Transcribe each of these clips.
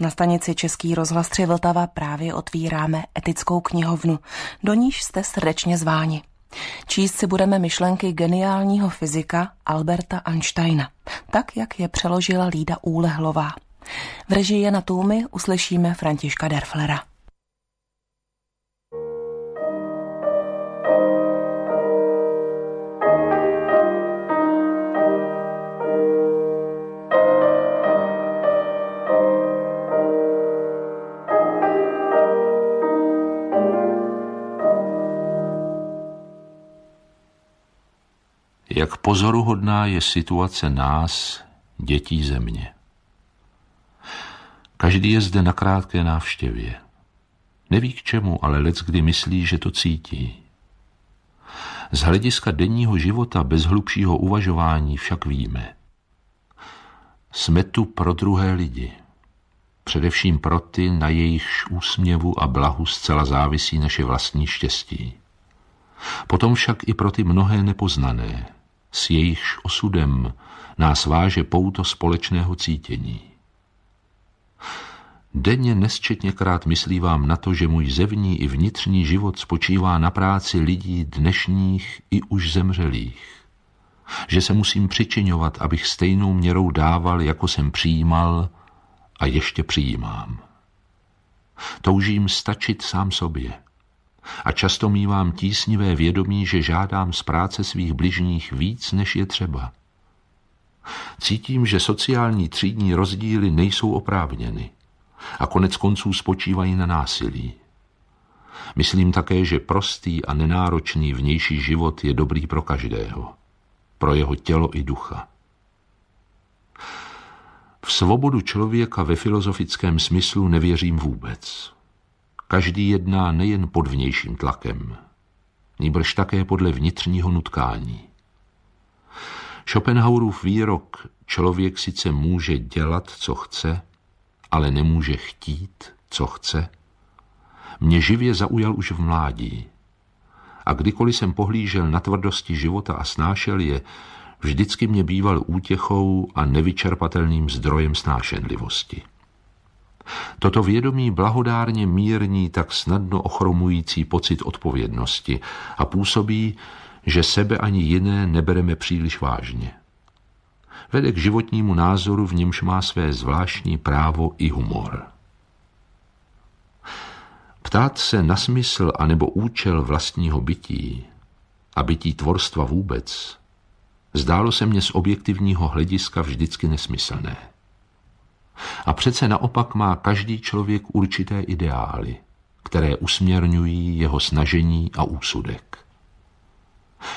Na stanici Český rozhlas 3 Vltava právě otvíráme etickou knihovnu. Do níž jste srdečně zváni. Číst si budeme myšlenky geniálního fyzika Alberta Einsteina, tak jak je přeložila Lída Úlehlová. V režii na Tůmy uslyšíme Františka Derflera. jak pozoruhodná je situace nás, dětí země. Každý je zde na krátké návštěvě. Neví k čemu, ale lec kdy myslí, že to cítí. Z hlediska denního života bez hlubšího uvažování však víme. Jsme tu pro druhé lidi. Především pro ty, na jejichž úsměvu a blahu zcela závisí naše vlastní štěstí. Potom však i pro ty mnohé nepoznané, s jejichž osudem nás váže pouto společného cítění. Denně nesčetněkrát myslívám na to, že můj zevní i vnitřní život spočívá na práci lidí dnešních i už zemřelých. Že se musím přičiňovat, abych stejnou měrou dával, jako jsem přijímal a ještě přijímám. Toužím stačit sám sobě – a často mívám tísnivé vědomí, že žádám z práce svých bližních víc, než je třeba. Cítím, že sociální třídní rozdíly nejsou oprávněny a konec konců spočívají na násilí. Myslím také, že prostý a nenáročný vnější život je dobrý pro každého, pro jeho tělo i ducha. V svobodu člověka ve filozofickém smyslu nevěřím vůbec. Každý jedná nejen pod vnějším tlakem, nýbrž také podle vnitřního nutkání. Schopenhauerův výrok člověk sice může dělat, co chce, ale nemůže chtít, co chce, mě živě zaujal už v mládí. A kdykoliv jsem pohlížel na tvrdosti života a snášel je, vždycky mě býval útěchou a nevyčerpatelným zdrojem snášenlivosti. Toto vědomí blahodárně mírní tak snadno ochromující pocit odpovědnosti a působí, že sebe ani jiné nebereme příliš vážně. Vede k životnímu názoru, v němž má své zvláštní právo i humor. Ptát se na smysl anebo účel vlastního bytí a bytí tvorstva vůbec, zdálo se mně z objektivního hlediska vždycky nesmyslné. A přece naopak má každý člověk určité ideály, které usměrňují jeho snažení a úsudek.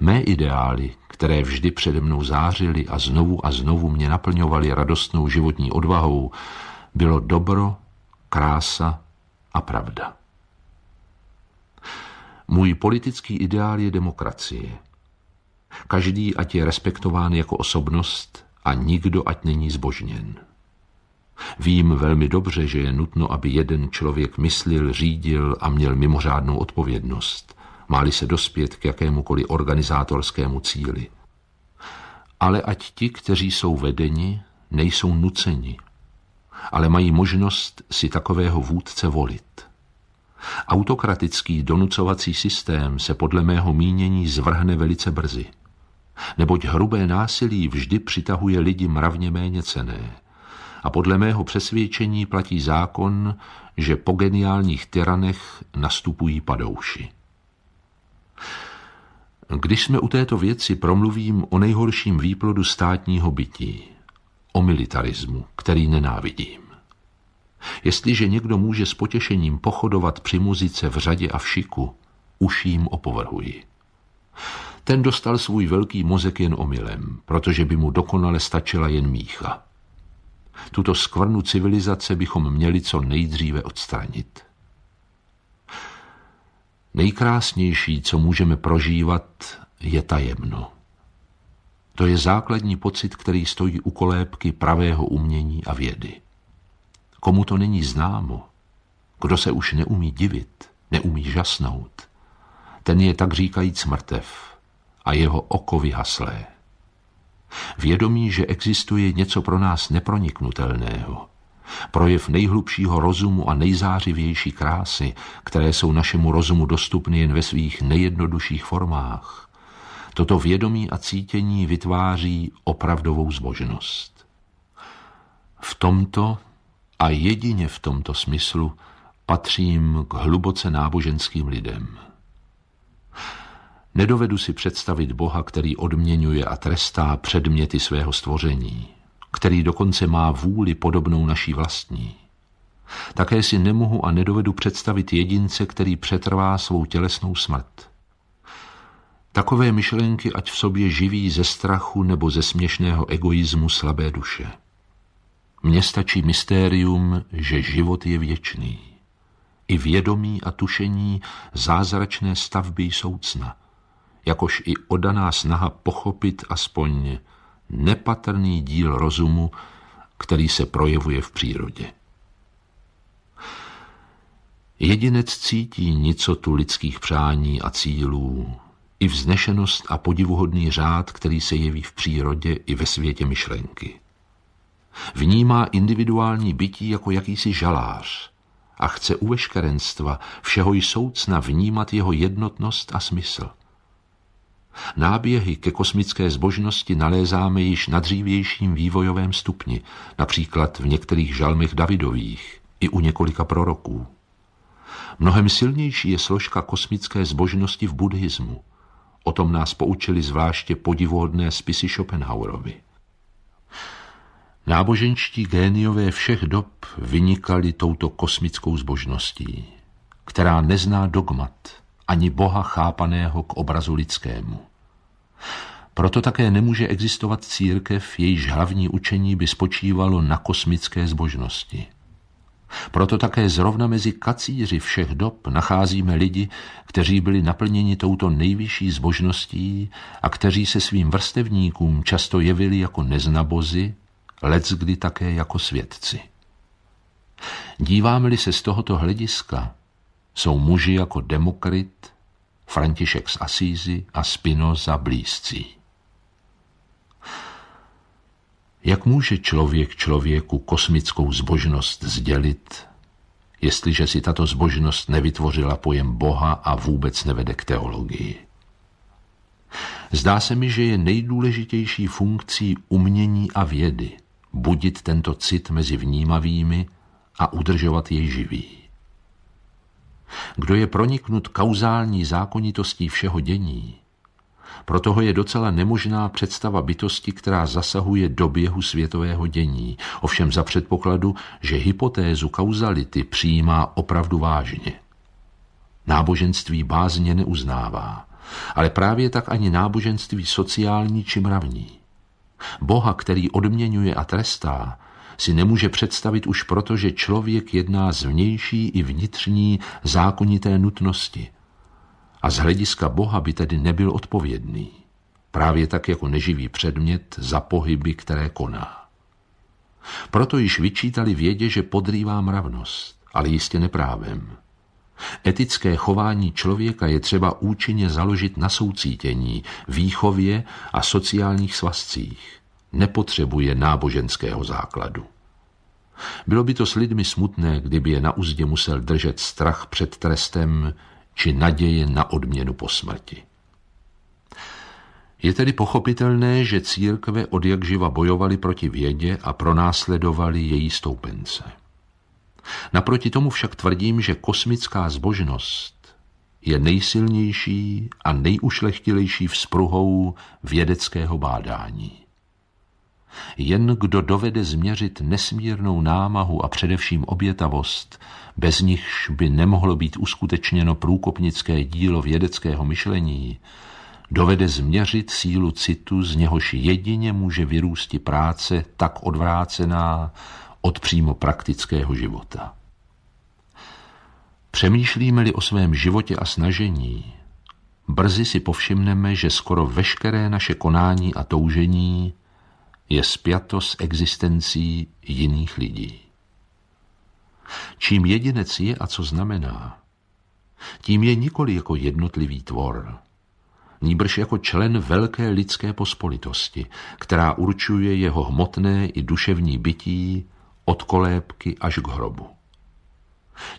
Mé ideály, které vždy přede mnou zářily a znovu a znovu mě naplňovaly radostnou životní odvahou, bylo dobro, krása a pravda. Můj politický ideál je demokracie. Každý ať je respektován jako osobnost a nikdo ať není zbožněn. Vím velmi dobře, že je nutno, aby jeden člověk myslil, řídil a měl mimořádnou odpovědnost, máli se dospět k jakémukoliv organizátorskému cíli. Ale ať ti, kteří jsou vedeni, nejsou nuceni, ale mají možnost si takového vůdce volit. Autokratický donucovací systém se podle mého mínění zvrhne velice brzy, neboť hrubé násilí vždy přitahuje lidi mravně méně cené, a podle mého přesvědčení platí zákon, že po geniálních tyranech nastupují padouši. Když jsme u této věci, promluvím o nejhorším výplodu státního bytí, o militarismu, který nenávidím. Jestliže někdo může s potěšením pochodovat při muzice v řadě a v šiku, už jim opovrhuji. Ten dostal svůj velký mozek jen omylem, protože by mu dokonale stačila jen mícha. Tuto skvrnu civilizace bychom měli co nejdříve odstranit. Nejkrásnější, co můžeme prožívat, je tajemno. To je základní pocit, který stojí u kolébky pravého umění a vědy. Komu to není známo, kdo se už neumí divit, neumí žasnout, ten je tak říkajíc mrtev a jeho oko vyhaslé. Vědomí, že existuje něco pro nás neproniknutelného. Projev nejhlubšího rozumu a nejzářivější krásy, které jsou našemu rozumu dostupny jen ve svých nejjednodušších formách. Toto vědomí a cítění vytváří opravdovou zbožnost. V tomto a jedině v tomto smyslu patřím k hluboce náboženským lidem. Nedovedu si představit Boha, který odměňuje a trestá předměty svého stvoření, který dokonce má vůli podobnou naší vlastní. Také si nemohu a nedovedu představit jedince, který přetrvá svou tělesnou smrt. Takové myšlenky ať v sobě živí ze strachu nebo ze směšného egoismu slabé duše. Mně stačí mystérium, že život je věčný. I vědomí a tušení zázračné stavby jsou cna jakož i odaná snaha pochopit aspoň nepatrný díl rozumu, který se projevuje v přírodě. Jedinec cítí nicotu lidských přání a cílů, i vznešenost a podivuhodný řád, který se jeví v přírodě i ve světě myšlenky. Vnímá individuální bytí jako jakýsi žalář a chce u veškerenstva všeho jsoucna vnímat jeho jednotnost a smysl – Náběhy ke kosmické zbožnosti nalézáme již na dřívějším vývojovém stupni, například v některých žalmech Davidových i u několika proroků. Mnohem silnější je složka kosmické zbožnosti v buddhismu. O tom nás poučili zvláště podivuhodné spisy Schopenhauerovi. Náboženští géniové všech dob vynikali touto kosmickou zbožností, která nezná dogmat – ani Boha chápaného k obrazu lidskému. Proto také nemůže existovat církev, jejíž hlavní učení by spočívalo na kosmické zbožnosti. Proto také zrovna mezi kacíři všech dob nacházíme lidi, kteří byli naplněni touto nejvyšší zbožností a kteří se svým vrstevníkům často jevili jako neznabozy, leckdy také jako svědci. Díváme-li se z tohoto hlediska, jsou muži jako Demokrit, František z Asízy a Spinoza blízcí. Jak může člověk člověku kosmickou zbožnost sdělit, jestliže si tato zbožnost nevytvořila pojem Boha a vůbec nevede k teologii? Zdá se mi, že je nejdůležitější funkcí umění a vědy budit tento cit mezi vnímavými a udržovat jej živý kdo je proniknut kauzální zákonitostí všeho dění, pro toho je docela nemožná představa bytosti, která zasahuje do běhu světového dění, ovšem za předpokladu, že hypotézu kauzality přijímá opravdu vážně. Náboženství bázně neuznává, ale právě tak ani náboženství sociální či mravní. Boha, který odměňuje a trestá, si nemůže představit už proto, že člověk jedná z vnější i vnitřní zákonité nutnosti. A z hlediska Boha by tedy nebyl odpovědný, právě tak jako neživý předmět za pohyby, které koná. Proto již vyčítali vědě, že podrývá mravnost, ale jistě neprávem. Etické chování člověka je třeba účinně založit na soucítění, výchově a sociálních svazcích nepotřebuje náboženského základu. Bylo by to s lidmi smutné, kdyby je na úzdě musel držet strach před trestem či naděje na odměnu po smrti. Je tedy pochopitelné, že církve od jak živa bojovali proti vědě a pronásledovali její stoupence. Naproti tomu však tvrdím, že kosmická zbožnost je nejsilnější a nejušlechtilejší vzpruhou vědeckého bádání. Jen kdo dovede změřit nesmírnou námahu a především obětavost, bez nichž by nemohlo být uskutečněno průkopnické dílo vědeckého myšlení, dovede změřit sílu citu, z něhož jedině může vyrůsti práce tak odvrácená od přímo praktického života. Přemýšlíme-li o svém životě a snažení, brzy si povšimneme, že skoro veškeré naše konání a toužení je spjato s existencí jiných lidí. Čím jedinec je a co znamená, tím je nikoli jako jednotlivý tvor, níbrž jako člen velké lidské pospolitosti, která určuje jeho hmotné i duševní bytí od kolébky až k hrobu.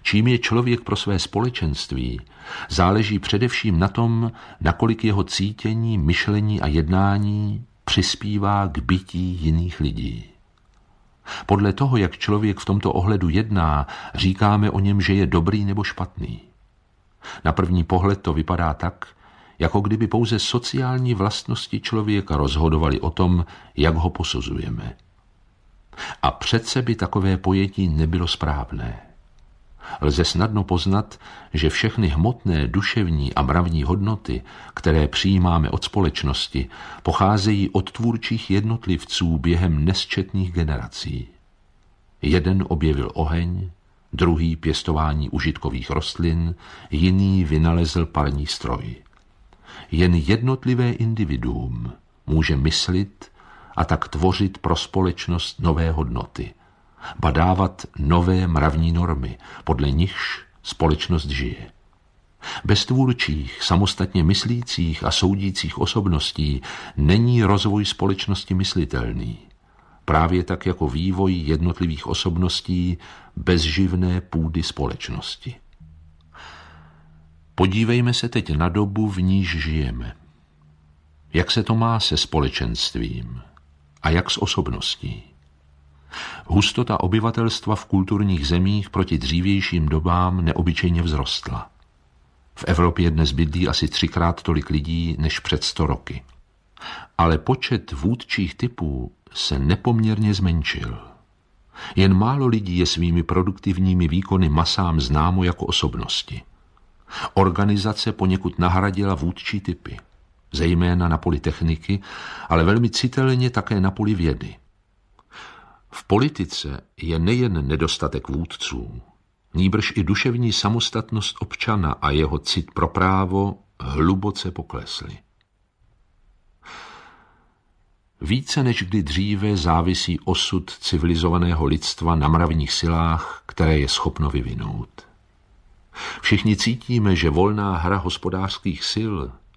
Čím je člověk pro své společenství, záleží především na tom, nakolik jeho cítění, myšlení a jednání přispívá k bytí jiných lidí. Podle toho, jak člověk v tomto ohledu jedná, říkáme o něm, že je dobrý nebo špatný. Na první pohled to vypadá tak, jako kdyby pouze sociální vlastnosti člověka rozhodovaly o tom, jak ho posuzujeme. A přece by takové pojetí nebylo správné lze snadno poznat, že všechny hmotné, duševní a mravní hodnoty, které přijímáme od společnosti, pocházejí od tvůrčích jednotlivců během nesčetných generací. Jeden objevil oheň, druhý pěstování užitkových rostlin, jiný vynalezl parní stroj. Jen jednotlivé individuum může myslit a tak tvořit pro společnost nové hodnoty – padávat nové mravní normy, podle nichž společnost žije. Bez tvůrčích, samostatně myslících a soudících osobností není rozvoj společnosti myslitelný. Právě tak jako vývoj jednotlivých osobností bezživné půdy společnosti. Podívejme se teď na dobu, v níž žijeme. Jak se to má se společenstvím a jak s osobností? Hustota obyvatelstva v kulturních zemích proti dřívějším dobám neobyčejně vzrostla. V Evropě dnes bydlí asi třikrát tolik lidí než před sto roky. Ale počet vůdčích typů se nepoměrně zmenšil. Jen málo lidí je svými produktivními výkony masám známo jako osobnosti. Organizace poněkud nahradila vůdčí typy, zejména na poli techniky, ale velmi citelně také na poli vědy. V politice je nejen nedostatek vůdců, nýbrž i duševní samostatnost občana a jeho cit pro právo hluboce poklesly. Více než kdy dříve závisí osud civilizovaného lidstva na mravních silách, které je schopno vyvinout. Všichni cítíme, že volná hra hospodářských sil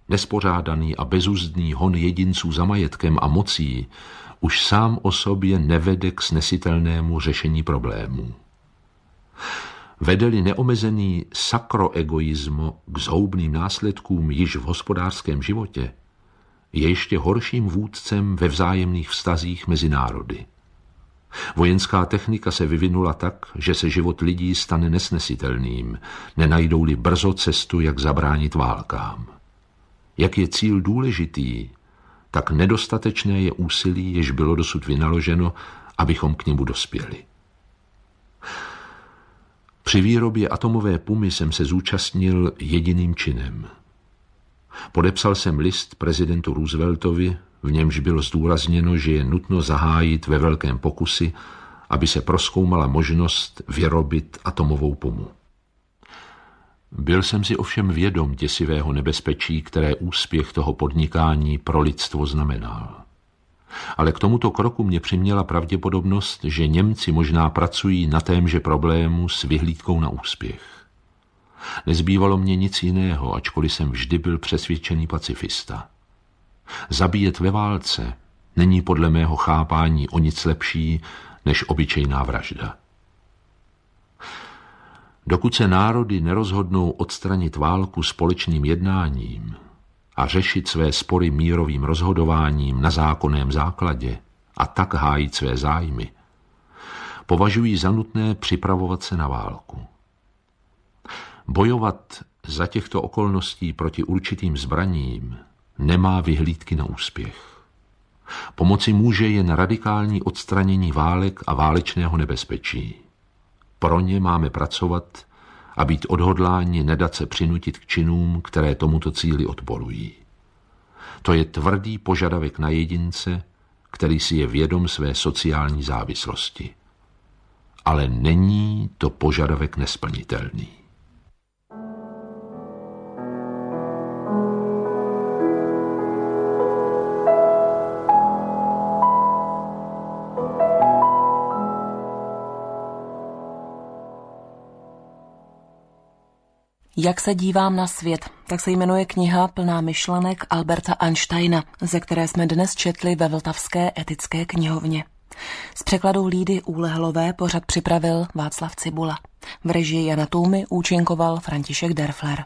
Nespořádaný a bezuzdný hon jedinců za majetkem a mocí už sám o sobě nevede k snesitelnému řešení problémů. Vedeli neomezený sakroegoismo k zhoubným následkům již v hospodářském životě, je ještě horším vůdcem ve vzájemných vztazích mezi národy. Vojenská technika se vyvinula tak, že se život lidí stane nesnesitelným, nenajdou-li brzo cestu, jak zabránit válkám. Jak je cíl důležitý, tak nedostatečné je úsilí, jež bylo dosud vynaloženo, abychom k němu dospěli. Při výrobě atomové pumy jsem se zúčastnil jediným činem. Podepsal jsem list prezidentu Rooseveltovi, v němž bylo zdůrazněno, že je nutno zahájit ve velkém pokusy, aby se proskoumala možnost vyrobit atomovou pumu. Byl jsem si ovšem vědom děsivého nebezpečí, které úspěch toho podnikání pro lidstvo znamenal. Ale k tomuto kroku mě přiměla pravděpodobnost, že Němci možná pracují na témže problému s vyhlídkou na úspěch. Nezbývalo mě nic jiného, ačkoliv jsem vždy byl přesvědčený pacifista. Zabíjet ve válce není podle mého chápání o nic lepší než obyčejná vražda. Dokud se národy nerozhodnou odstranit válku společným jednáním a řešit své spory mírovým rozhodováním na zákonném základě a tak hájit své zájmy, považují za nutné připravovat se na válku. Bojovat za těchto okolností proti určitým zbraním nemá vyhlídky na úspěch. Pomoci může jen radikální odstranění válek a válečného nebezpečí pro ně máme pracovat a být odhodláni nedat se přinutit k činům, které tomuto cíli odporují. To je tvrdý požadavek na jedince, který si je vědom své sociální závislosti. Ale není to požadavek nesplnitelný. Jak se dívám na svět, tak se jmenuje kniha plná myšlenek Alberta Einsteina, ze které jsme dnes četli ve Vltavské etické knihovně. S překladou Lídy Úlehlové pořad připravil Václav Cibula. V režii Jana Tůmy účinkoval František Derfler.